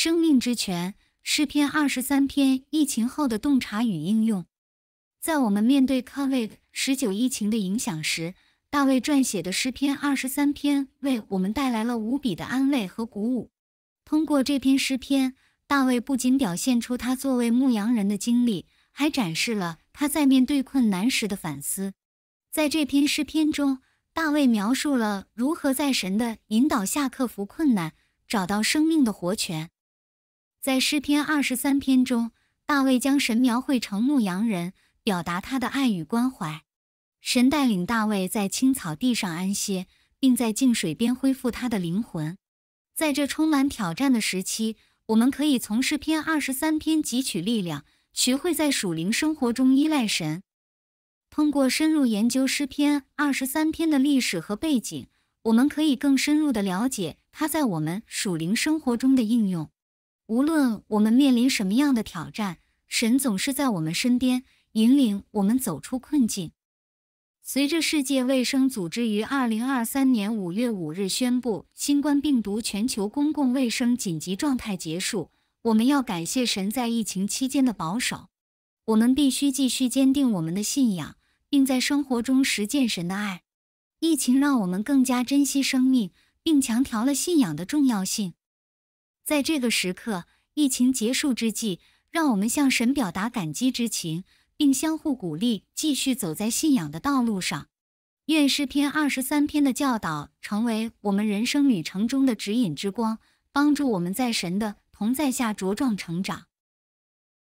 生命之泉，诗篇二十三篇，疫情后的洞察与应用。在我们面对 COVID 十九疫情的影响时，大卫撰写的诗篇二十三篇为我们带来了无比的安慰和鼓舞。通过这篇诗篇，大卫不仅表现出他作为牧羊人的经历，还展示了他在面对困难时的反思。在这篇诗篇中，大卫描述了如何在神的引导下克服困难，找到生命的活泉。在诗篇二十三篇中，大卫将神描绘成牧羊人，表达他的爱与关怀。神带领大卫在青草地上安歇，并在静水边恢复他的灵魂。在这充满挑战的时期，我们可以从诗篇二十三篇汲取力量，学会在属灵生活中依赖神。通过深入研究诗篇二十三篇的历史和背景，我们可以更深入地了解它在我们属灵生活中的应用。无论我们面临什么样的挑战，神总是在我们身边，引领我们走出困境。随着世界卫生组织于二零二三年五月五日宣布新冠病毒全球公共卫生紧急状态结束，我们要感谢神在疫情期间的保守。我们必须继续坚定我们的信仰，并在生活中实践神的爱。疫情让我们更加珍惜生命，并强调了信仰的重要性。在这个时刻，疫情结束之际，让我们向神表达感激之情，并相互鼓励，继续走在信仰的道路上。愿诗篇二十三篇的教导成为我们人生旅程中的指引之光，帮助我们在神的同在下茁壮成长。